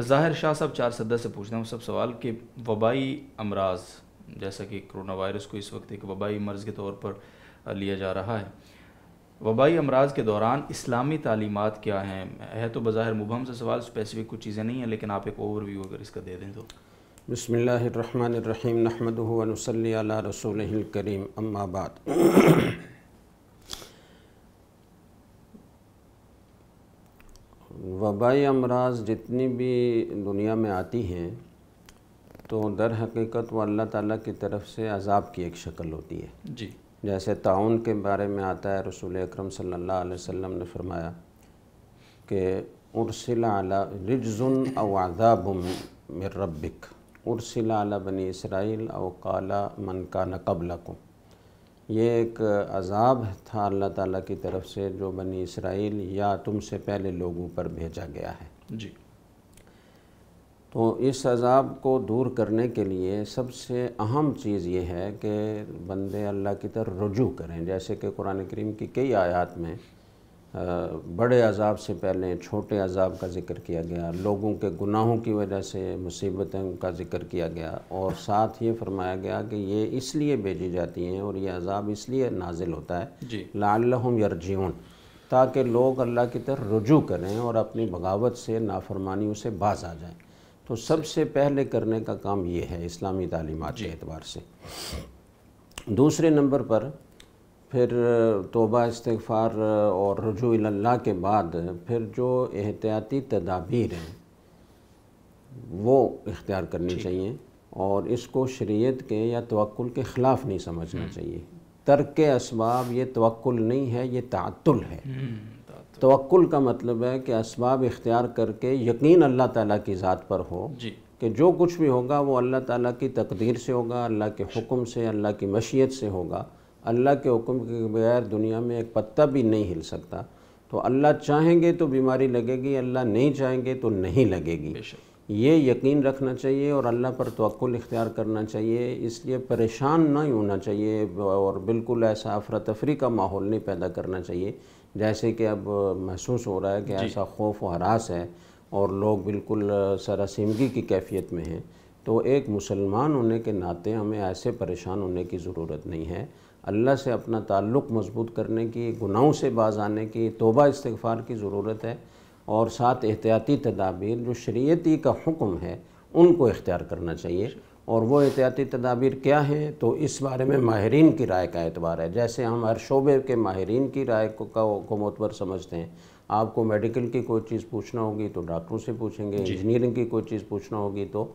ظاہر شاہ صاحب چار صدر سے پوچھتے ہیں وہ سب سوال کہ وبائی امراض جیسا کہ کرونا وائرس کو اس وقت ایک وبائی مرض کے طور پر لیا جا رہا ہے وبائی امراض کے دوران اسلامی تعلیمات کیا ہیں ہے تو بظاہر مبہم سے سوال اسپیسیفک کچھ چیزیں نہیں ہیں لیکن آپ ایک اوور ویو اگر اس کا دے دیں تو بسم اللہ الرحمن الرحیم علی رسول الکریم بعد وبائی امراض جتنی بھی دنیا میں آتی ہیں تو در حقیقت وہ اللہ تعالیٰ کی طرف سے عذاب کی ایک شکل ہوتی ہے جی جیسے تعاون کے بارے میں آتا ہے رسول اکرم صلی اللہ علیہ وسلم نے فرمایا کہ ارسل اعلیٰ رجزن عذاب من ربک ارسل علی بنی اسرائیل او قال من کان قبلکم یہ ایک عذاب تھا اللہ تعالیٰ کی طرف سے جو بنی اسرائیل یا تم سے پہلے لوگوں پر بھیجا گیا ہے جی تو اس عذاب کو دور کرنے کے لیے سب سے اہم چیز یہ ہے کہ بندے اللہ کی طرف رجوع کریں جیسے کہ قرآن کریم کی کئی آیات میں بڑے عذاب سے پہلے چھوٹے عذاب کا ذکر کیا گیا لوگوں کے گناہوں کی وجہ سے مصیبتوں کا ذکر کیا گیا اور ساتھ یہ فرمایا گیا کہ یہ اس لیے بھیجی جاتی ہیں اور یہ عذاب اس لیے نازل ہوتا ہے جی۔ لال یر تاکہ لوگ اللہ کی طرح رجوع کریں اور اپنی بغاوت سے نافرمانی اسے باز آ جائیں تو سب سے پہلے کرنے کا کام یہ ہے اسلامی تعلیمات کے جی۔ اعتبار سے دوسرے نمبر پر پھر توبہ استغفار اور رجوع اللہ کے بعد پھر جو احتیاطی تدابیر ہیں وہ اختیار کرنی چاہیے اور اس کو شریعت کے یا توکل کے خلاف نہیں سمجھنا چاہیے ترک اسباب یہ توقل نہیں ہے یہ تعطل ہے توقل کا مطلب ہے کہ اسباب اختیار کر کے یقین اللہ تعالیٰ کی ذات پر ہو جی۔ کہ جو کچھ بھی ہوگا وہ اللہ تعالیٰ کی تقدیر سے ہوگا اللہ کے حکم سے اللہ کی مشیت سے ہوگا اللہ کے حکم کے بغیر دنیا میں ایک پتہ بھی نہیں ہل سکتا تو اللہ چاہیں گے تو بیماری لگے گی اللہ نہیں چاہیں گے تو نہیں لگے گی یہ یقین رکھنا چاہیے اور اللہ پر توقل اختیار کرنا چاہیے اس لیے پریشان نہ ہونا چاہیے اور بالکل ایسا افراتفری کا ماحول نہیں پیدا کرنا چاہیے جیسے کہ اب محسوس ہو رہا ہے کہ جی۔ ایسا خوف و ہراس ہے اور لوگ بالکل سراسیمگی کی کیفیت میں ہیں تو ایک مسلمان ہونے کے ناطے ہمیں ایسے پریشان ہونے کی ضرورت نہیں ہے اللہ سے اپنا تعلق مضبوط کرنے کی گناہوں سے باز آنے کی توبہ استغفار کی ضرورت ہے اور ساتھ احتیاطی تدابیر جو شریعتی کا حکم ہے ان کو اختیار کرنا چاہیے اور وہ احتیاطی تدابیر کیا ہیں تو اس بارے میں ماہرین کی رائے کا اعتبار ہے جیسے ہم ہر شعبے کے ماہرین کی رائے کو معتبر سمجھتے ہیں آپ کو میڈیکل کی کوئی چیز پوچھنا ہوگی تو ڈاکٹروں سے پوچھیں گے جی۔ انجینئرنگ کی کوئی چیز پوچھنا ہوگی تو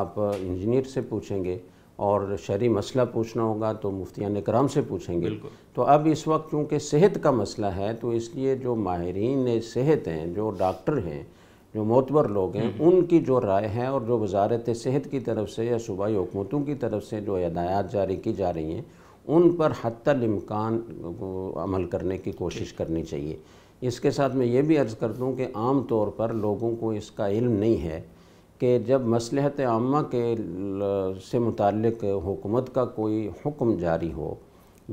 آپ انجینئر سے پوچھیں گے اور شہری مسئلہ پوچھنا ہوگا تو مفتیان اکرام سے پوچھیں گے تو اب اس وقت چونکہ صحت کا مسئلہ ہے تو اس لیے جو ماہرین صحت ہیں جو ڈاکٹر ہیں جو معتبر لوگ ہیں ان کی جو رائے ہے اور جو وزارت صحت کی طرف سے یا صوبائی حکومتوں کی طرف سے جو ہدایات جاری کی جا رہی ہیں ان پر حتی الامکان عمل کرنے کی کوشش جی۔ کرنی چاہیے اس کے ساتھ میں یہ بھی عرض کر دوں کہ عام طور پر لوگوں کو اس کا علم نہیں ہے کہ جب مسلحت عامہ کے سے متعلق حکومت کا کوئی حکم جاری ہو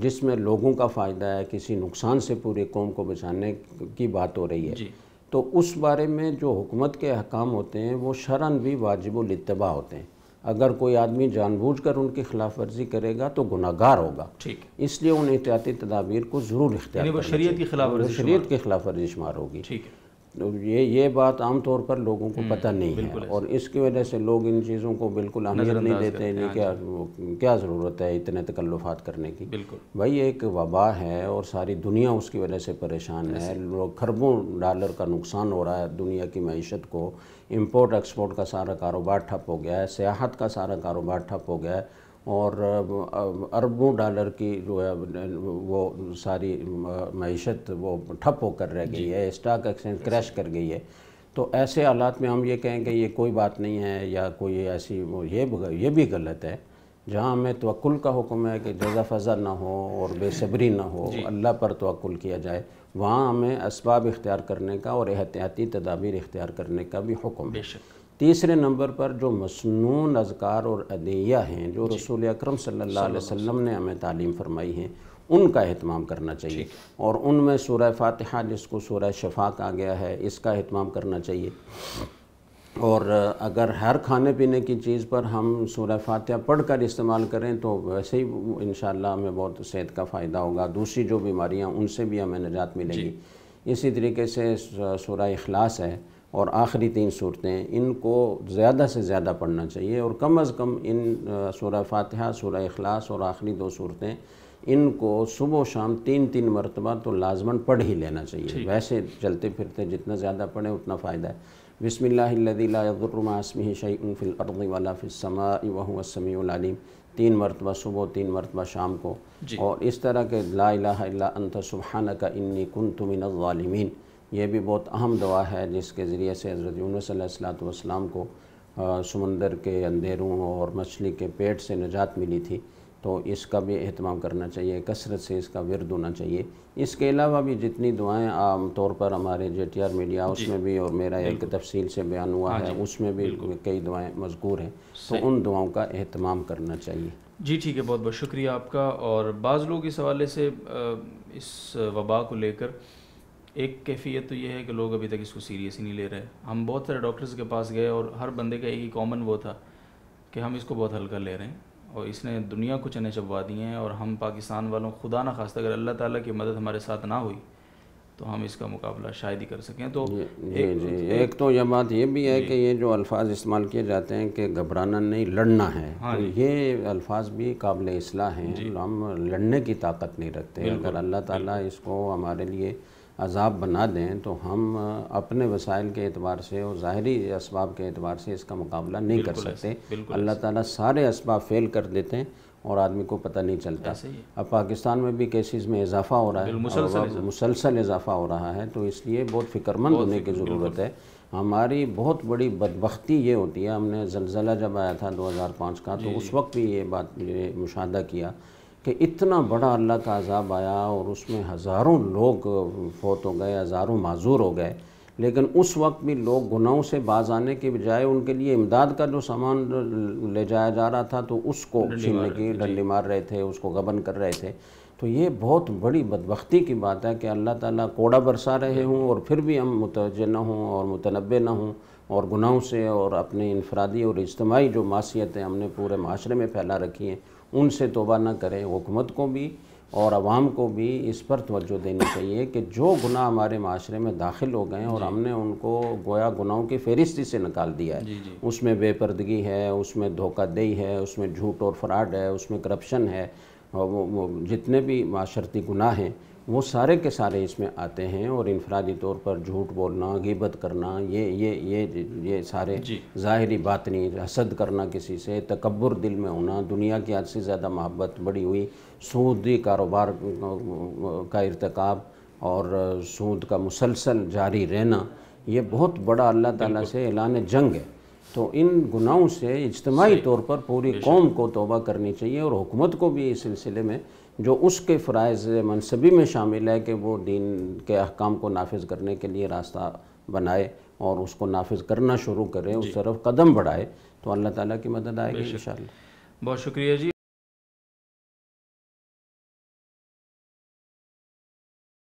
جس میں لوگوں کا فائدہ ہے کسی نقصان سے پوری قوم کو بچانے کی بات ہو رہی ہے جی۔ تو اس بارے میں جو حکومت کے احکام ہوتے ہیں وہ شرن بھی واجب الاتباع ہوتے ہیں اگر کوئی آدمی جان بوجھ کر ان کی خلاف ورزی کرے گا تو گناہ گار ہوگا ٹھیک اس لیے ان احتیاطی تدابیر کو ضرور اختیار یعنی خلاف ورزی شریعت کی خلاف ورزی شمار ہوگی ٹھیک ہے یہ یہ بات عام طور پر لوگوں کو پتہ نہیں ہے اور اس کی وجہ سے لوگ ان چیزوں کو بالکل اہمیت نہیں دیتے ہیں ہاں جی۔ کیا ضرورت ہے اتنے تکلفات کرنے کی بھائی ایک وبا ہے اور ساری دنیا اس کی وجہ سے پریشان ہے لوگ خربوں ڈالر کا نقصان ہو رہا ہے دنیا کی معیشت کو امپورٹ ایکسپورٹ کا سارا کاروبار ٹھپ ہو گیا ہے سیاحت کا سارا کاروبار ٹھپ ہو گیا ہے اور اربوں ڈالر کی جو ہے وہ ساری معیشت وہ ٹھپ ہو کر رہ گئی جی۔ ہے اسٹاک ایکسچینج کریش کر گئی ہے تو ایسے حالات میں ہم یہ کہیں کہ یہ کوئی بات نہیں ہے یا کوئی ایسی وہ یہ بھی غلط ہے جہاں ہمیں توکل کا حکم ہے کہ جزا فضا نہ ہو اور بے صبری نہ ہو جی۔ اللہ پر توکل کیا جائے وہاں ہمیں اسباب اختیار کرنے کا اور احتیاطی تدابیر اختیار کرنے کا بھی حکم ہے تیسرے نمبر پر جو مسنون اذکار اور ادعیہ ہیں جو جی۔ رسول اکرم صلی اللہ علیہ وسلم نے ہمیں تعلیم فرمائی ہیں ان کا اہتمام کرنا چاہیے اور ان میں سورہ فاتحہ جس کو سورہ شفاق آ گیا ہے اس کا اہتمام کرنا چاہیے اور اگر ہر کھانے پینے کی چیز پر ہم سورہ فاتحہ پڑھ کر استعمال کریں تو ویسے ہی انشاءاللہ ہمیں بہت صحت کا فائدہ ہوگا دوسری جو بیماریاں ان سے بھی ہمیں نجات ملے جی۔ گی اسی طریقے سے سورہ اخلاص ہے اور آخری تین صورتیں ان کو زیادہ سے زیادہ پڑھنا چاہیے اور کم از کم ان سورہ فاتحہ سورہ اخلاص اور آخری دو صورتیں ان کو صبح و شام تین تین مرتبہ تو لازماً پڑھ ہی لینا چاہیے ویسے چلتے پھرتے جتنا زیادہ پڑھیں اتنا فائدہ ہے بسم اللہ الذي لا يضر مع اسمه شيء في الارض ولا في السماء وهو السميع العليم تین مرتبہ صبح تین مرتبہ شام کو جی۔ اور اس طرح کے الہ الا انت سبحانک انی کنت من الظالمین یہ بھی بہت اہم دعا ہے جس کے ذریعے سے حضرت یونس صلی اللہ علیہ وسلم کو سمندر کے اندھیروں اور مچھلی کے پیٹ سے نجات ملی تھی تو اس کا بھی اہتمام کرنا چاہیے کثرت سے اس کا ورد ہونا چاہیے اس کے علاوہ بھی جتنی دعائیں عام طور پر ہمارے جے ٹی آر میڈیا اس جی۔ میں بھی اور میرا ایک تفصیل سے بیان ہوا ہاں ہے جی۔ اس میں بھی کئی دعائیں مذکور ہیں تو ان دعاؤں کا اہتمام کرنا چاہیے جی ٹھیک ہے بہت بہت شکریہ آپ کا اور بعض لوگ اس حوالے سے اس وبا کو لے کر ایک کیفیت تو یہ ہے کہ لوگ ابھی تک اس کو سیریس ہی نہیں لے رہے ہم بہت سارے ڈاکٹرز کے پاس گئے اور ہر بندے کا ایک ہی کامن وہ تھا کہ ہم اس کو بہت ہلکا لے رہے ہیں اور اس نے دنیا کو چنے چبوا دی ہیں اور ہم پاکستان والوں خدا نہ خواستہ اگر اللہ تعالیٰ کی مدد ہمارے ساتھ نہ ہوئی تو ہم اس کا مقابلہ شاید ہی کر سکیں تو جی جی ایک جی، تو یہ بات یہ بھی ہے جی۔ کہ یہ جو الفاظ استعمال کیے جاتے ہیں کہ گھبرانا نہیں لڑنا ہے ہاں جی۔ یہ الفاظ بھی قابل اصلاح ہیں ہم لڑنے کی طاقت نہیں رکھتے اگر اللہ تعالیٰ اس کو ہمارے لیے عذاب بنا دیں تو ہم اپنے وسائل کے اعتبار سے اور ظاہری اسباب کے اعتبار سے اس کا مقابلہ نہیں کر سکتے اللہ تعالیٰ سارے اسباب فیل کر دیتے ہیں اور آدمی کو پتہ نہیں چلتا اب پاکستان میں بھی کیسز میں اضافہ ہو رہا ہے مسلسل اضافہ ہو رہا ہے تو اس لیے بہت فکر مند ہونے کی ضرورت ہے ہماری بہت بڑی بدبختی یہ ہوتی ہے ہم نے زلزلہ جب آیا تھا دو ہزار پانچ کا تو جی، جی۔ اس وقت بھی یہ بات مشاہدہ کیا کہ اتنا بڑا اللہ کا عذاب آیا اور اس میں ہزاروں لوگ فوت ہو گئے ہزاروں معذور ہو گئے لیکن اس وقت بھی لوگ گناہوں سے باز آنے کے بجائے ان کے لیے امداد کا جو سامان لے جایا جا رہا تھا تو اس کو چھیننے کی ڈنڈی جی۔ مار رہے تھے اس کو گبن کر رہے تھے تو یہ بہت بڑی بدبختی کی بات ہے کہ اللہ تعالیٰ کوڑا برسا رہے ہوں اور پھر بھی ہم متوجہ نہ ہوں اور متنبع نہ ہوں اور گناہوں سے اور اپنے انفرادی اور اجتماعی جو معاشیتیں ہم نے پورے معاشرے میں پھیلا رکھی ہیں ان سے توبہ نہ کریں حکومت کو بھی اور عوام کو بھی اس پر توجہ دینی چاہیے کہ جو گناہ ہمارے معاشرے میں داخل ہو گئے ہیں اور جی۔ ہم نے ان کو گویا گناہوں کی فہرستی سے نکال دیا ہے جی، جی۔ اس میں بے پردگی ہے اس میں دھوکہ دہی ہے اس میں جھوٹ اور فراڈ ہے اس میں کرپشن ہے اور جتنے بھی معاشرتی گناہ ہیں وہ سارے کے سارے اس میں آتے ہیں اور انفرادی طور پر جھوٹ بولنا غیبت کرنا یہ یہ یہ یہ سارے سارے جی۔ ظاہری بات نہیں حسد کرنا کسی سے تکبر دل میں ہونا دنیا کی سے زیادہ محبت بڑی ہوئی سودی کاروبار کا ارتکاب اور سود کا مسلسل جاری رہنا یہ بہت بڑا اللہ تعالیٰ سے اعلان جنگ ہے تو ان گناہوں سے اجتماعی طور پر پوری قوم کو توبہ کرنی چاہیے اور حکومت کو بھی اس سلسلے میں جو اس کے فرائض منصبی میں شامل ہے کہ وہ دین کے احکام کو نافذ کرنے کے لیے راستہ بنائے اور اس کو نافذ کرنا شروع کرے جی۔ اس طرف قدم بڑھائے تو اللہ تعالیٰ کی مدد آئے گی انشاءاللہ بہت شکریہ جی